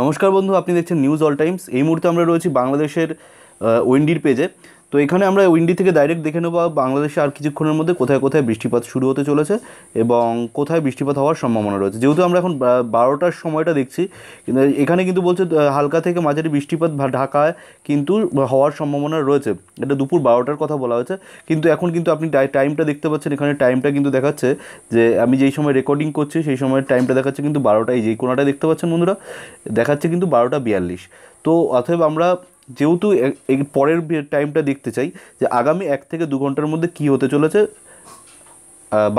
নমস্কার বন্ধু আপনি দেখছেন নিউজ অল টাইমস এই মুহূর্তে আমরা রয়েছি বাংলাদেশের ওয়েন্ডির পেজে তো এখানে আমরা উইন্ডি থেকে ডাইরেক্ট দেখে নেবো বাংলাদেশে আর কিছুক্ষণের মধ্যে কোথায় কোথায় বৃষ্টিপাত শুরু হতে চলেছে এবং কোথায় বৃষ্টিপাত হওয়ার সম্ভাবনা রয়েছে যেহেতু আমরা এখন বারোটার সময়টা দেখছি কিন্তু এখানে কিন্তু বলছে হালকা থেকে মাঝারি বৃষ্টিপাত ঢাকায় কিন্তু হওয়ার সম্ভাবনা রয়েছে এটা দুপুর বারোটার কথা বলা হয়েছে কিন্তু এখন কিন্তু আপনি টাইমটা দেখতে পাচ্ছেন এখানে টাইমটা কিন্তু দেখাচ্ছে যে আমি যেই সময় রেকর্ডিং করছি সেই সময় টাইমটা দেখাচ্ছে কিন্তু এই যেই কোনাটা দেখতে পাচ্ছেন বন্ধুরা দেখাচ্ছে কিন্তু বারোটা বিয়াল্লিশ তো অথবা আমরা যেহেতু পরের টাইমটা দেখতে চাই যে আগামী এক থেকে দু ঘন্টার মধ্যে কি হতে চলেছে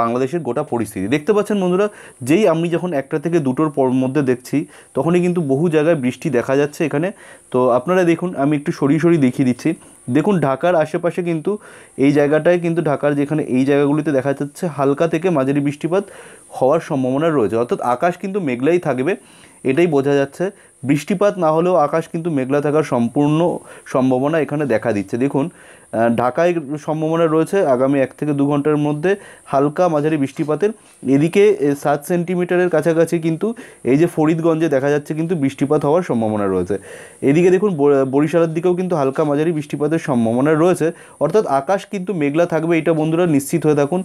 বাংলাদেশের গোটা পরিস্থিতি দেখতে পাচ্ছেন বন্ধুরা যেই আমি যখন একটা থেকে দুটোর পর মধ্যে দেখছি তখনই কিন্তু বহু জায়গায় বৃষ্টি দেখা যাচ্ছে এখানে তো আপনারা দেখুন আমি একটু সরিয়ে সরিয়ে দেখিয়ে দিচ্ছি দেখুন ঢাকার আশেপাশে কিন্তু এই জায়গাটায় কিন্তু ঢাকার যেখানে এই জায়গাগুলিতে দেখা যাচ্ছে হালকা থেকে মাঝারি বৃষ্টিপাত হওয়ার সম্ভাবনা রয়েছে অর্থাৎ আকাশ কিন্তু মেঘলাই থাকবে এটাই বোঝা যাচ্ছে বৃষ্টিপাত না হলেও আকাশ কিন্তু মেঘলা থাকার সম্পূর্ণ সম্ভাবনা এখানে দেখা দিচ্ছে দেখুন ঢাকায় সম্ভাবনা রয়েছে আগামী এক থেকে দু ঘন্টার মধ্যে হালকা মাঝারি বৃষ্টিপাতের এদিকে সাত সেন্টিমিটারের কাছাকাছি কিন্তু এই যে ফরিদগঞ্জে দেখা যাচ্ছে কিন্তু বৃষ্টিপাত হওয়ার সম্ভাবনা রয়েছে এদিকে দেখুন বরিশালের দিকেও কিন্তু হালকা মাঝারি বৃষ্টিপাতের সম্ভাবনা রয়েছে অর্থাৎ আকাশ কিন্তু মেঘলা থাকবে এটা বন্ধুরা নিশ্চিত হয়ে থাকুন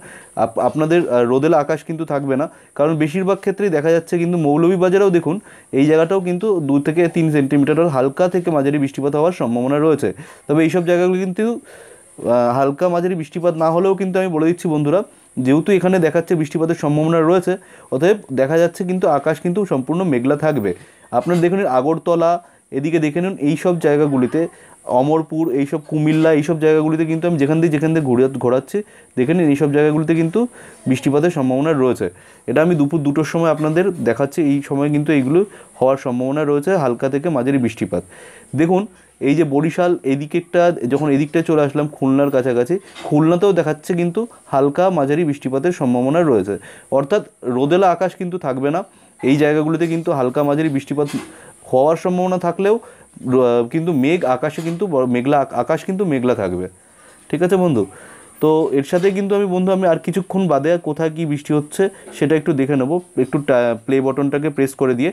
আপনাদের রোদেলা আকাশ কিন্তু থাকবে না কারণ বেশিরভাগ ক্ষেত্রেই দেখা যাচ্ছে কিন্তু মৌলভীবাজারেও দেখুন এই জায়গাটাও কিন্তু দু থেকে তিন সেন্টিমিটার হালকা থেকে মাঝারি বৃষ্টিপাত হওয়ার সম্ভাবনা রয়েছে তবে এইসব জায়গাগুলো কিন্তু হালকা মাঝারি বৃষ্টিপাত না হলেও কিন্তু আমি বলে দিচ্ছি বন্ধুরা যেহেতু এখানে দেখাচ্ছে বৃষ্টিপাতের সম্ভাবনা রয়েছে অতএব দেখা যাচ্ছে কিন্তু আকাশ কিন্তু সম্পূর্ণ মেঘলা থাকবে আপনার দেখুন আগরতলা এদিকে দেখে নিন এই সব জায়গাগুলিতে অমরপুর এইসব কুমিল্লা এইসব জায়গাগুলিতে কিন্তু আমি যেখান দিয়ে যেখান দিয়ে ঘুরে ঘোরাচ্ছি দেখে নিন এইসব জায়গাগুলিতে কিন্তু বৃষ্টিপাতের সম্ভাবনা রয়েছে এটা আমি দুপুর দুটোর সময় আপনাদের দেখাচ্ছি এই সময় কিন্তু এইগুলো হওয়ার সম্ভাবনা রয়েছে হালকা থেকে মাঝারি বৃষ্টিপাত দেখুন এই যে বরিশাল এদিকেরটা যখন এদিকটা চলে আসলাম খুলনার কাছাকাছি খুলনাতেও দেখাচ্ছে কিন্তু হালকা মাঝারি বৃষ্টিপাতের সম্ভাবনা রয়েছে অর্থাৎ রোদেলা আকাশ কিন্তু থাকবে না এই জায়গাগুলিতে কিন্তু হালকা মাঝারি বৃষ্টিপাত হওয়ার সম্ভাবনা থাকলেও কিন্তু মেঘ আকাশে কিন্তু মেঘলা আকাশ কিন্তু মেঘলা থাকবে ঠিক আছে বন্ধু তো এর সাথে কিন্তু আমি বন্ধু আমি আর কিছুক্ষণ বাদে কোথায় কি বৃষ্টি হচ্ছে সেটা একটু দেখে নেবো একটু প্লে বটনটাকে প্রেস করে দিয়ে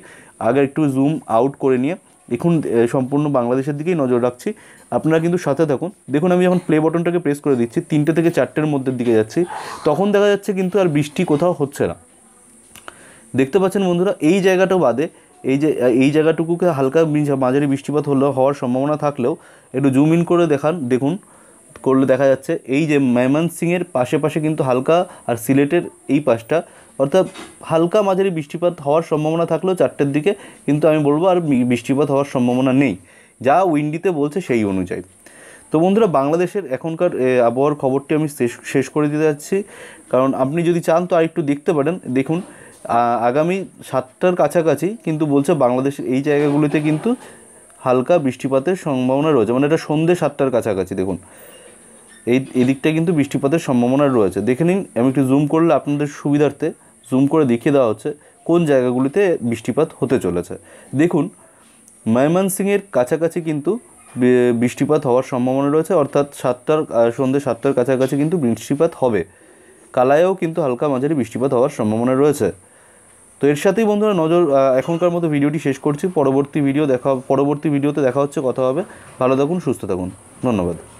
আগে একটু জুম আউট করে নিয়ে এখন সম্পূর্ণ বাংলাদেশের দিকেই নজর রাখছি আপনারা কিন্তু সাথে থাকুন দেখুন আমি যখন প্লে বটনটাকে প্রেস করে দিচ্ছি তিনটে থেকে চারটের মধ্যে দিকে যাচ্ছি তখন দেখা যাচ্ছে কিন্তু আর বৃষ্টি কোথাও হচ্ছে না দেখতে পাচ্ছেন বন্ধুরা এই জায়গাটাও বাদে এই যে এই জায়গাটুকুকে হালকা মাঝারি বৃষ্টিপাত হলেও হওয়ার সম্ভাবনা থাকলেও একটু জুম ইন করে দেখান দেখুন করলে দেখা যাচ্ছে এই যে সিংয়ের পাশে পাশে কিন্তু হালকা আর সিলেটের এই পাশটা অর্থাৎ হালকা মাঝারি বৃষ্টিপাত হওয়ার সম্ভাবনা থাকলেও চারটের দিকে কিন্তু আমি বলবো আর বৃষ্টিপাত হওয়ার সম্ভাবনা নেই যা উইন্ডিতে বলছে সেই অনুযায়ী তো বন্ধুরা বাংলাদেশের এখনকার আবহাওয়ার খবরটি আমি শেষ শেষ করে দিতে যাচ্ছি কারণ আপনি যদি চান তো আরেকটু দেখতে পারেন দেখুন আগামী সাতটার কাছাকাছি কিন্তু বলছে বাংলাদেশের এই জায়গাগুলিতে কিন্তু হালকা বৃষ্টিপাতের সম্ভাবনা রয়েছে মানে এটা সন্ধ্যে সাতটার কাছাকাছি দেখুন এই এদিকটা কিন্তু বৃষ্টিপাতের সম্ভাবনা রয়েছে দেখে নিন আমি একটু জুম করলে আপনাদের সুবিধার্থে জুম করে দেখিয়ে দেওয়া হচ্ছে কোন জায়গাগুলিতে বৃষ্টিপাত হতে চলেছে দেখুন ময়মনসিংয়ের কাছাকাছি কিন্তু বৃষ্টিপাত হওয়ার সম্ভাবনা রয়েছে অর্থাৎ সাতটার সন্ধ্যে সাতটার কাছাকাছি কিন্তু বৃষ্টিপাত হবে কালায়েও কিন্তু হালকা মাঝারি বৃষ্টিপাত হওয়ার সম্ভাবনা রয়েছে তো এর সাথেই বন্ধুরা নজর এখনকার মতো ভিডিওটি শেষ করছি পরবর্তী ভিডিও দেখা পরবর্তী ভিডিওতে দেখা হচ্ছে কথা হবে ভালো থাকুন সুস্থ থাকুন ধন্যবাদ